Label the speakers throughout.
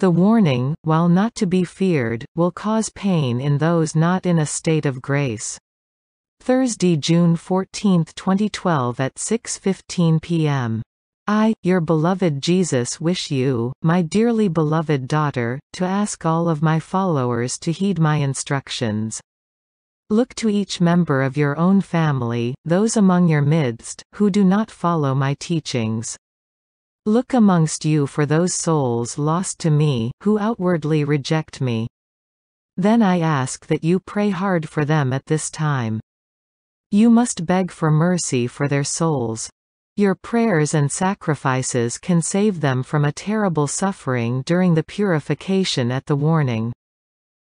Speaker 1: The warning, while not to be feared, will cause pain in those not in a state of grace. Thursday, June 14, 2012 at 6.15 p.m. I, your beloved Jesus wish you, my dearly beloved daughter, to ask all of my followers to heed my instructions. Look to each member of your own family, those among your midst, who do not follow my teachings. Look amongst you for those souls lost to me, who outwardly reject me. Then I ask that you pray hard for them at this time. You must beg for mercy for their souls. Your prayers and sacrifices can save them from a terrible suffering during the purification at the warning.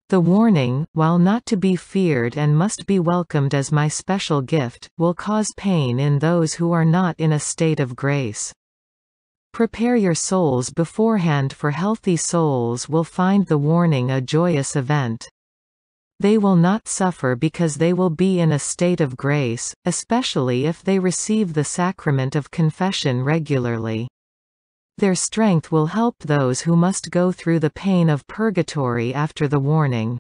Speaker 1: The warning, while not to be feared and must be welcomed as my special gift, will cause pain in those who are not in a state of grace. Prepare your souls beforehand for healthy souls will find the warning a joyous event. They will not suffer because they will be in a state of grace, especially if they receive the sacrament of confession regularly. Their strength will help those who must go through the pain of purgatory after the warning.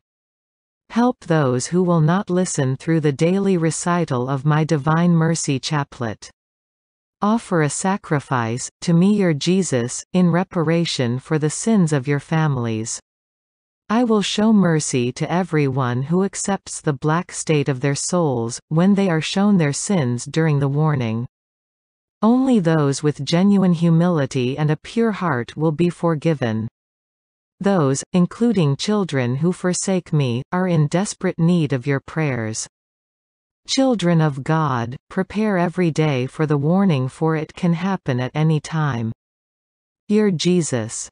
Speaker 1: Help those who will not listen through the daily recital of my Divine Mercy Chaplet. Offer a sacrifice, to me your Jesus, in reparation for the sins of your families. I will show mercy to everyone who accepts the black state of their souls, when they are shown their sins during the warning. Only those with genuine humility and a pure heart will be forgiven. Those, including children who forsake me, are in desperate need of your prayers. Children of God, prepare every day for the warning for it can happen at any time. Dear Jesus,